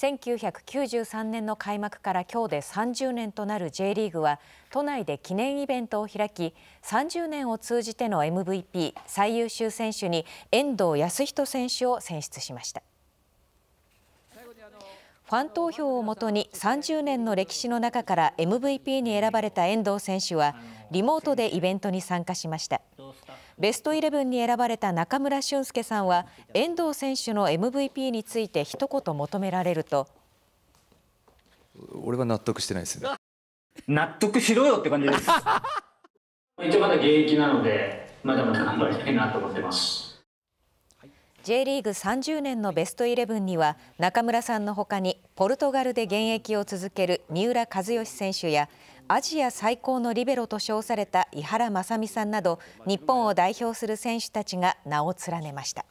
1993年の開幕から今日で30年となる J リーグは都内で記念イベントを開き30年を通じての MVP 最優秀選手に遠藤康人選手を選出しました。ファン投票をもとに30年の歴史の中から MVP に選ばれた遠藤選手はリモートでイベントに参加しましたベストイレブンに選ばれた中村俊輔さんは遠藤選手の MVP について一言求められると俺は納得してないですね納得しろよって感じです一応まだ現役なのでまだまだ頑張りたいなと思ってます J リーグ30年のベストイレブンには中村さんのほかにポルトガルで現役を続ける三浦知良選手やアジア最高のリベロと称された井原正美さんなど日本を代表する選手たちが名を連ねました。